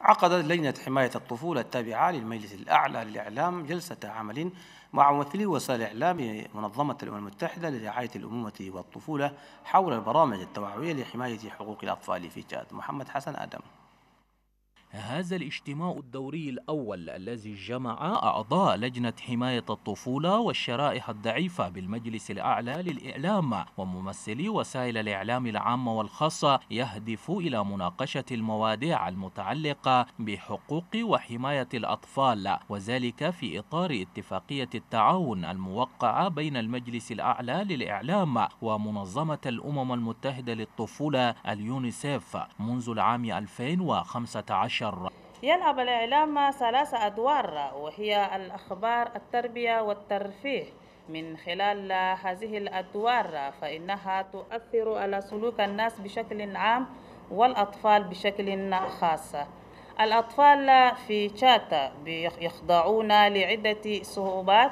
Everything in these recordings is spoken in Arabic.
عقدت لجنة حماية الطفولة التابعة للمجلس الأعلى للإعلام جلسة عمل مع ممثلي وسائل الإعلام منظمة الأمم المتحدة لرعاية الأمومة والطفولة حول البرامج التوعوية لحماية حقوق الأطفال في جاد محمد حسن آدم هذا الاجتماع الدوري الأول الذي جمع أعضاء لجنة حماية الطفولة والشرائح الضعيفة بالمجلس الأعلى للإعلام وممثلي وسائل الإعلام العامة والخاصة يهدف إلى مناقشة المواضيع المتعلقة بحقوق وحماية الأطفال وذلك في إطار اتفاقية التعاون الموقعة بين المجلس الأعلى للإعلام ومنظمة الأمم المتحدة للطفولة اليونيسيف منذ العام 2015 الشر يلعب الإعلام ثلاث أدوار وهي الأخبار التربية والترفيه من خلال هذه الأدوار فإنها تؤثر على سلوك الناس بشكل عام والأطفال بشكل خاص الأطفال في تشاتا يخضعون لعدة صعوبات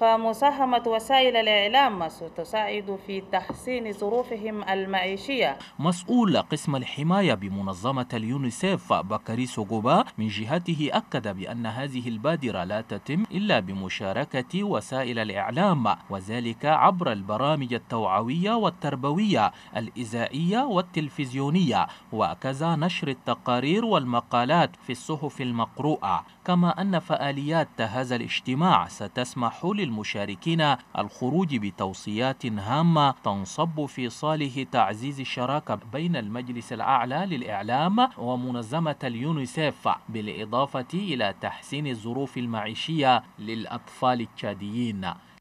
فمساهمة وسائل الإعلام ستساعد في تحسين ظروفهم المعيشية مسؤول قسم الحماية بمنظمة اليونيسيف بكري سوغوبا من جهته أكد بأن هذه البادرة لا تتم إلا بمشاركة وسائل الإعلام وذلك عبر البرامج التوعوية والتربوية الإذاعية والتلفزيونية وكذا نشر التقارير والمقالات في الصحف المقروءة كما أن فعاليات هذا الاجتماع ستسمح لل المشاركين الخروج بتوصيات هامة تنصب في صالح تعزيز الشراكة بين المجلس الأعلى للإعلام ومنظمة اليونيسيف بالإضافة إلى تحسين الظروف المعيشية للأطفال التشاديين